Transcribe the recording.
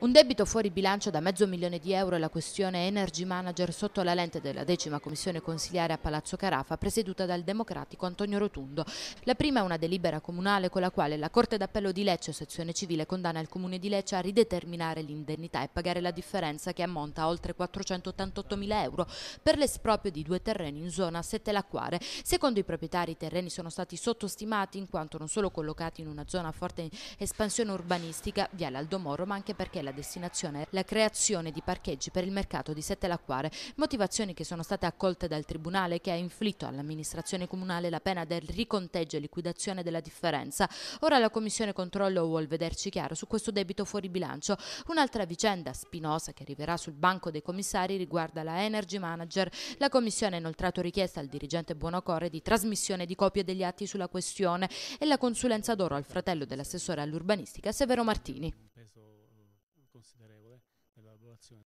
Un debito fuori bilancio da mezzo milione di euro è la questione Energy Manager sotto la lente della decima commissione consigliare a Palazzo Carafa, presieduta dal democratico Antonio Rotundo. La prima è una delibera comunale con la quale la Corte d'Appello di Lecce, sezione civile, condanna il Comune di Lecce a rideterminare l'indennità e pagare la differenza che ammonta a oltre 488 mila euro per l'esproprio di due terreni in zona Sette Lacquare. Secondo i proprietari i terreni sono stati sottostimati in quanto non solo collocati in una zona a forte espansione urbanistica, via l'Aldomoro, ma anche perché la la destinazione la creazione di parcheggi per il mercato di Sette Lacquare, motivazioni che sono state accolte dal Tribunale che ha inflitto all'amministrazione comunale la pena del riconteggio e liquidazione della differenza. Ora la Commissione Controllo vuol vederci chiaro su questo debito fuori bilancio. Un'altra vicenda spinosa che arriverà sul banco dei commissari riguarda la Energy Manager. La Commissione ha inoltrato richiesta al dirigente Buonocore di trasmissione di copie degli atti sulla questione e la consulenza d'oro al fratello dell'assessore all'urbanistica Severo Martini considerevole della